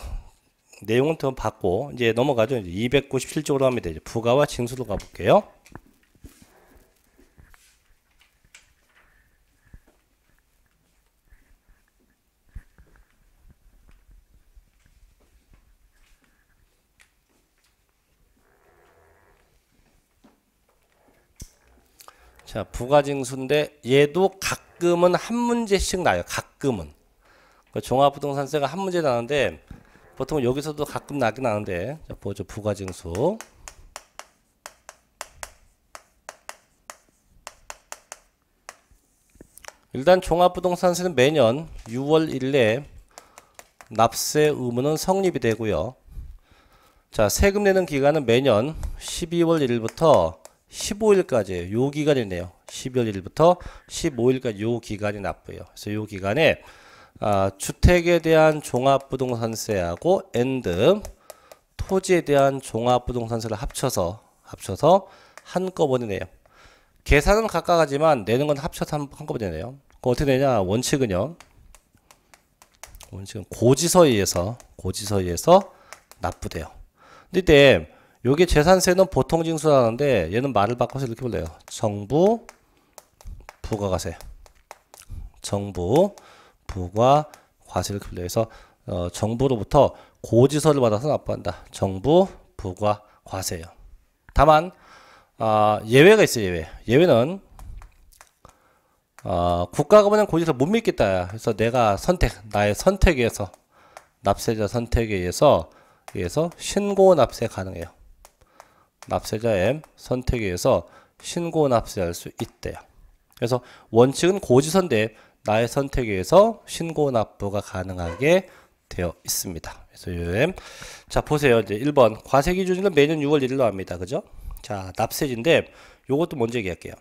내용은 더받고 이제 넘어가죠. 이제 297쪽으로 합면다이 부가와 징수로 가볼게요. 자, 부가징수인데 얘도 가끔은 한 문제씩 나요. 가끔은. 그 종합부동산세가 한 문제 나는데 보통 여기서도 가끔 나긴 하는데 보죠 부가징수 일단 종합부동산세는 매년 6월 1일에 납세 의무는 성립이 되고요. 자, 세금 내는 기간은 매년 12월 1일부터 15일까지예요. 요 기간이네요. 12월 1일부터 15일까지 요 기간이 납부예요. 그래서 요 기간에 아, 주택에 대한 종합부동산세하고 엔드 토지에 대한 종합부동산세를 합쳐서 합쳐서 한꺼번에 내요. 계산은 각각하지만 내는 건 합쳐서 한꺼번에 내요. 그 어떻게 되냐? 원칙은요. 원칙은 고지서에 서 고지서에 서 납부돼요. 근데 이때 요게 재산세는 보통 징수하는데 얘는 말을 바꿔서 이렇게 불러요. 정부 부가가세. 정부 부가 과세를 분류해서 어, 정부로부터 고지서를 받아서 납부한다. 정부 부과 과세요. 다만 어, 예외가 있어요. 예외. 예외는 어, 국가가 보낸 고지서 못 믿겠다. 그래서 내가 선택, 나의 선택에서 납세자 선택에 의해서 의해서 신고 납세 가능해요. 납세자 M 선택에 의해서 신고 납세할 수 있대요. 그래서 원칙은 고지서인데 나의 선택에 의해서 신고 납부가 가능하게 되어 있습니다. 그래서 UM 자 보세요 이제 1번 과세 기준일은 매년 6월 1일로 합니다. 그죠? 자 납세지인데 요것도 먼저 얘기할게요.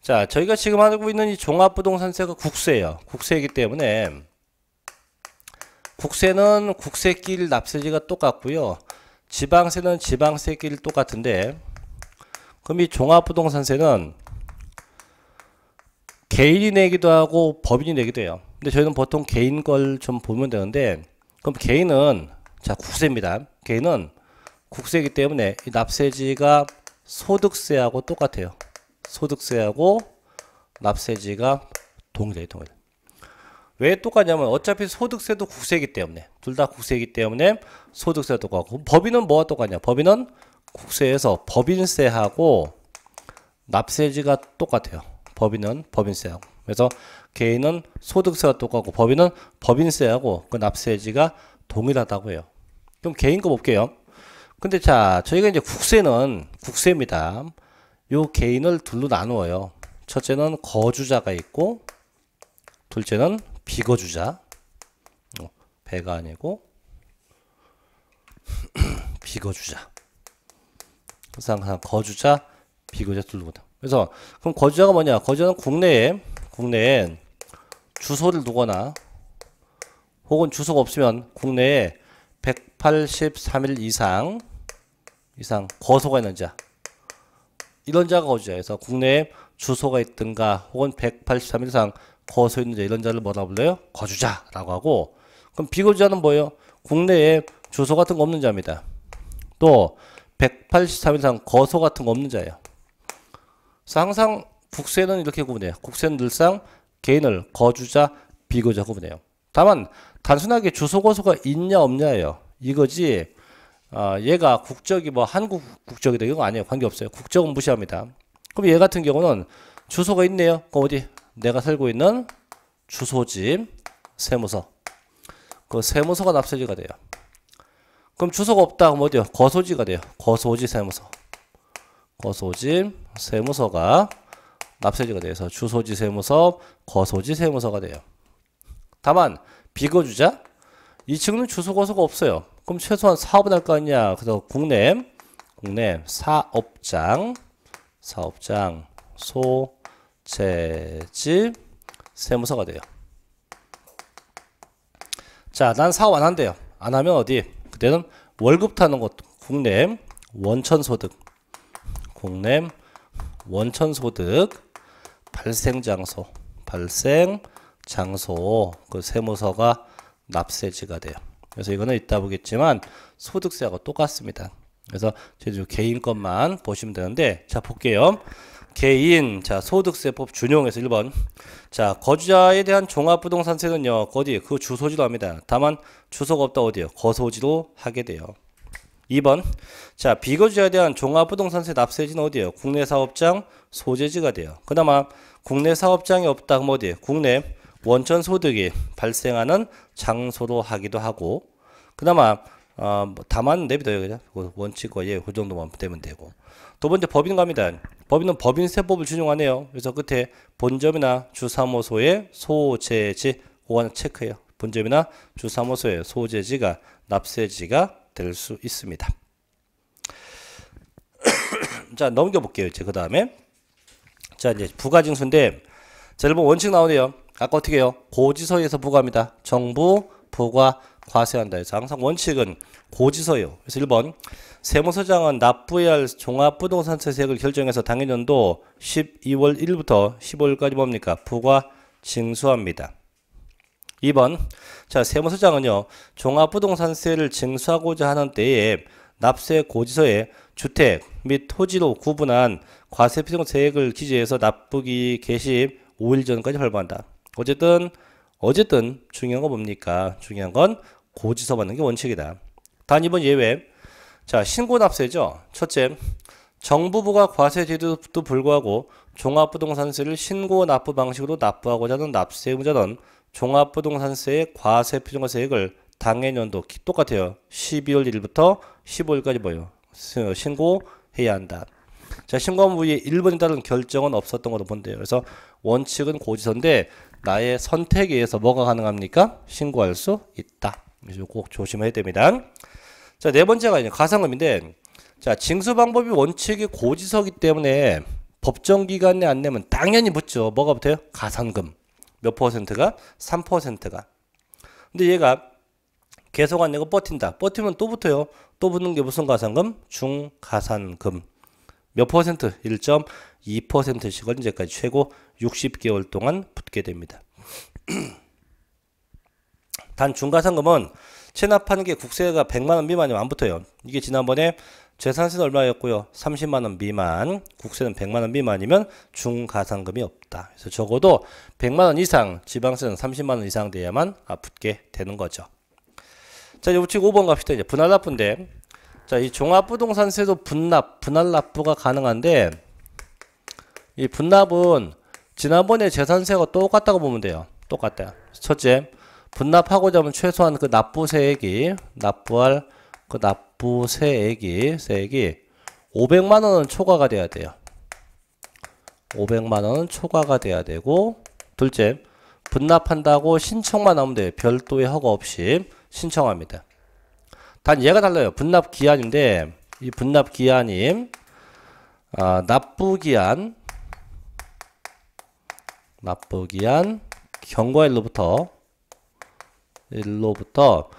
자 저희가 지금 하고 있는 이 종합부동산세가 국세예요. 국세이기 때문에 국세는 국세끼 납세지가 똑같고요. 지방세는 지방세끼 똑같은데 그럼 이 종합부동산세는 개인이 내기도 하고 법인이 내기도 해요. 근데 저희는 보통 개인 걸 좀 보면 되는데 그럼 개인은 자 국세입니다. 개인은 국세이기 때문에 납세지가 소득세하고 똑같아요. 소득세하고 납세지가 동일해요. 동일. 왜 똑같냐면 어차피 소득세도 국세이기 때문에 둘 다 국세이기 때문에 소득세가 똑같고 법인은 뭐가 똑같냐 법인은 국세에서 법인세하고 납세지가 똑같아요 법인은 법인세하고 그래서 개인은 소득세와 똑같고 법인은 법인세하고 그 납세지가 동일하다고 해요. 그럼 개인 거 볼게요. 근데 자 저희가 이제 국세는 국세입니다. 요 개인을 둘로 나누어요. 첫째는 거주자가 있고 둘째는 비거주자 어, 배가 아니고 비거주자 항상 거주자 비거주자 둘로 보다 그래서 그럼 거주자가 뭐냐? 거주자는 국내에 국내에 주소를 두거나 혹은 주소가 없으면 국내에 183일 이상 이상 거소가 있는 자 이런 자가 거주자에서 국내에 주소가 있든가 혹은 183일 이상 거소 있는 자 이런 자를 뭐라 불러요? 거주자라고 하고 그럼 비거주자는 뭐예요? 국내에 주소 같은 거 없는 자입니다. 또 183일 이상 거소 같은 거 없는 자예요. 그 항상 국세는 이렇게 구분해요. 국세는 늘상 개인을 거주자, 비거자 구분해요. 다만 단순하게 주소거소가 있냐 없냐예요. 이거지 어, 얘가 국적이 뭐 한국 국적이다 이건 아니에요. 관계없어요. 국적은 무시합니다. 그럼 얘 같은 경우는 주소가 있네요. 그럼 어디? 내가 살고 있는 주소지 세무서. 그 세무서가 납세지가 돼요. 그럼 주소가 없다 그럼 어디요? 거소지가 돼요. 거소지 세무서. 거소지 세무서가 납세지가 돼서 주소지 세무서, 거소지 세무서가 돼요. 다만 비거주자 이 친구는 주소 거소가 없어요. 그럼 최소한 사업은할 거 아니냐. 그래서 국내 국내 사업장 사업장 소재집 세무서가 돼요. 자, 난 사업 안 한대요. 안 하면 어디? 그때는 월급 타는 것 국내 원천 소득 국내 원천 소득 발생 장소 발생 장소 그 세무서가 납세지가 돼요. 그래서 이거는 이따 보겠지만 소득세하고 똑같습니다. 그래서 제주 개인 것만 보시면 되는데 자 볼게요. 개인 자 소득세법 준용에서 1번 자 거주자에 대한 종합부동산세는요 어디 그 주소지로 합니다 다만 주소가 없다 어디요 거소지로 하게 돼요 2번. 자, 비거주에 자 대한 종합부동산세 납세지는 어디예요? 국내 사업장 소재지가 돼요. 그나마 국내 사업장이 없다 그럼 어디예요? 국내 원천 소득이 발생하는 장소로 하기도 하고 그나마 어, 뭐 다만 내비둬요 그죠? 그 원칙과 예그 정도만 되면 되고 두 번째 법인갑니다. 법인은 법인세법을 준용하네요. 그래서 끝에 본점이나 주사무소의 소재지 그관 체크해요. 본점이나 주사무소의 소재지가 납세지가 될수 있습니다. 자 넘겨볼게요. 이제 그 다음에 자 이제 부가징수인데 자 여러분 원칙 나오네요. 아까 어떻게 해요? 고지서에서 부과합니다. 정부 부과 과세한다 해서 항상 원칙은 고지서예요. 그래서 1번 세무서장은 납부해야 할 종합부동산세액을 결정해서 당해년도 12월 1일부터 15일까지 뭡니까? 부과 징수합니다. 2번. 자, 세무서장은요. 종합부동산세를 징수하고자 하는 때에 납세 고지서에 주택 및 토지로 구분한 과세필용 세액을 기재해서 납부기 개시 5일 전까지 발부한다. 어쨌든 어쨌든 중요한 건 뭡니까? 중요한 건 고지서 받는 게 원칙이다. 단 이번 예외. 자, 신고 납세죠. 첫째, 정부부가 과세제도 불구하고 종합부동산세를 신고 납부 방식으로 납부하고자 하는 납세 의무자는 종합부동산세의 과세 표준과세액을 당해년도 똑같아요. 12월 1일부터 15일까지 뭐요 신고해야 한다. 자, 신고한 부위에 1번에 따른 결정은 없었던 걸로 본대요. 그래서 원칙은 고지서인데 나의 선택에 의해서 뭐가 가능합니까? 신고할 수 있다. 그래서 꼭 조심해야 됩니다. 자, 네 번째가 이제 가상금인데 자, 징수 방법이 원칙이 고지서기 때문에 법정 기간에 안 내면 당연히 붙죠. 뭐가 붙어요? 가산금. 몇 퍼센트가? 3%가. 근데 얘가 계속 안 내고 버틴다. 버티면 또 붙어요. 또 붙는 게 무슨 가산금? 중가산금. 몇 퍼센트? 1.2%씩을 이제까지 최고 60개월 동안 붙게 됩니다. 단중가산금은 체납하는 게 국세가 100만 원 미만이면 안 붙어요. 이게 지난번에 재산세는 얼마였고요? 30만원 미만, 국세는 100만원 미만이면 중가상금이 없다. 그래서 적어도 100만원 이상, 지방세는 30만원 이상 돼야만 붙게 되는 거죠. 자, 이제 우측 5번 갑시다. 이제 분할납부인데, 자, 이 종합부동산세도 분납, 분할납부가 가능한데, 이 분납은 지난번에 재산세가 똑같다고 보면 돼요. 똑같다. 첫째, 분납하고자 하면 최소한 그 납부세액이 납부할 그 납부 부세액이 세액이 500만 원은 초과가 돼야 돼요. 500만 원은 초과가 돼야 되고 둘째 분납한다고 신청만 하면 돼요. 별도의 허가 없이 신청합니다. 단 얘가 달라요. 분납 기한인데 이 분납 기한이 아, 납부 기한 납부 기한 경과일로부터 일로부터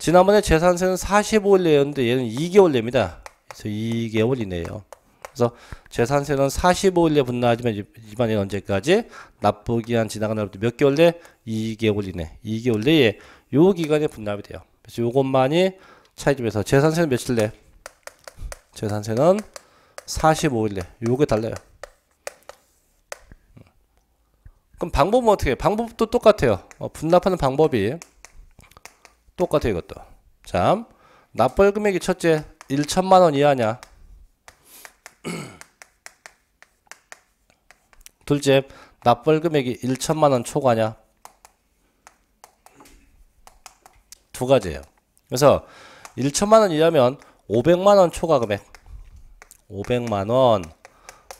지난번에 재산세는 45일 내였는데 얘는 2개월 냅니다. 그래서 2개월이네요. 그래서 재산세는 45일 내 분납하지만 이번에 언제까지? 납부기한 지나간 날부터 몇 개월 내? 2개월 이내. 2개월 내에 요 기간에 분납이 돼요. 그래서 요것만이 차이점에서 재산세는 며칠 내? 재산세는 45일 내. 요게 달라요. 그럼 방법은 어떻게 해요? 방법도 똑같아요. 어, 분납하는 방법이 똑같아 이것도. 자, 납벌 금액이 첫째 1천만 원 이하냐? 둘째, 납벌 금액이 1천만 원 초과냐? 두 가지예요. 그래서 1천만 원 이하면 500만 원 초과 금액 500만 원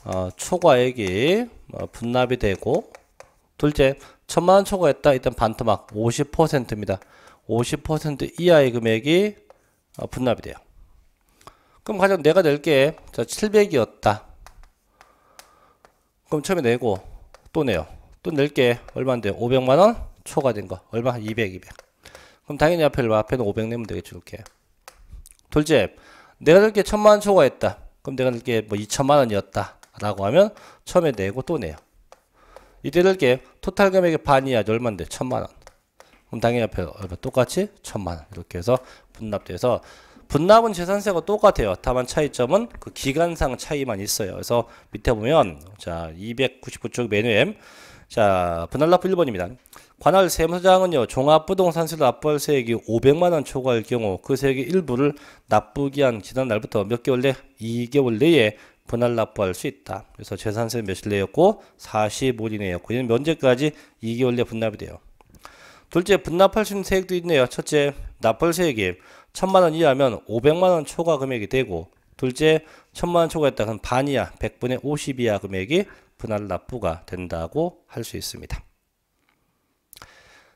어, 초과액이 어, 분납이 되고 둘째 천만 원 초과했다 일단 반토막 50%입니다. 50% 이하의 금액이 어, 분납이 돼요. 그럼 가장 내가 낼게자 700이었다. 그럼 처음에 내고 또 내요. 또낼게 얼마인데 요 500만 원 초과된 거 얼마 200, 200. 그럼 당연히 앞에 앞에는 500 내면 되겠죠 이렇게. 둘째 내가 낼게1 0 0 0만원 초과했다. 그럼 내가 낼게뭐2 0만 원이었다라고 하면 처음에 내고 또 내요. 이때 낼게 토탈 금액의 반이야 얼마인데 0만 원. 그럼 당연히 옆에, 똑같이 천만 원 이렇게 해서 분납돼서 분납은 재산세가 똑같아요. 다만 차이점은 그 기간상 차이만 있어요. 그래서 밑에 보면 자 299쪽 메뉴 엠자 분할납부 1번입니다. 관할 세무서장은요 종합부동산세를 납부할 세액이 500만 원 초과할 경우 그 세액의 일부를 납부기한 지난 날부터 몇 개월 내 2개월 내에 분할 납부할 수 있다. 그래서 재산세 는 몇일 내였고 45일 내였고 이는 면제까지 2개월 내 분납이 돼요. 둘째, 분납할 수 있는 세액도 있네요. 첫째, 납벌 세액이 천만원 이하면 오백만원 초과 금액이 되고, 둘째, 천만원 초과했다. 그럼 반 이하, 백분의오십 이하 금액이 분할 납부가 된다고 할 수 있습니다.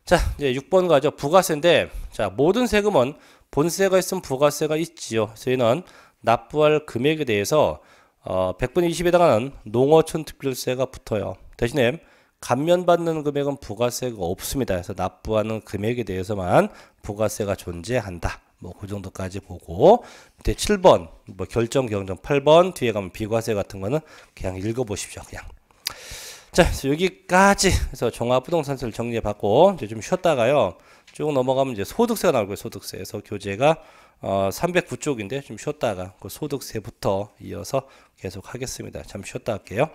자, 이제 6번 가죠. 부가세인데, 자, 모든 세금은 본세가 있으면 부가세가 있지요. 저희는 납부할 금액에 대해서, 어, 100분의 20에 해당하는 농어촌 특별세가 붙어요. 대신에 감면받는 금액은 부가세가 없습니다. 그래서 납부하는 금액에 대해서만 부가세가 존재한다. 뭐 그 정도까지 보고 밑에 7번 뭐 결정 경정 8번 뒤에 가면 비과세 같은 거는 그냥 읽어보십시오. 그냥. 자 여기까지 해서 종합부동산세를 정리해봤고 이제 좀 쉬었다가요 쭉 넘어가면 이제 소득세가 나올 거예요 소득세에서 교재가 어 309쪽인데 좀 쉬었다가 그 소득세부터 이어서 계속 하겠습니다 잠 쉬었다 할게요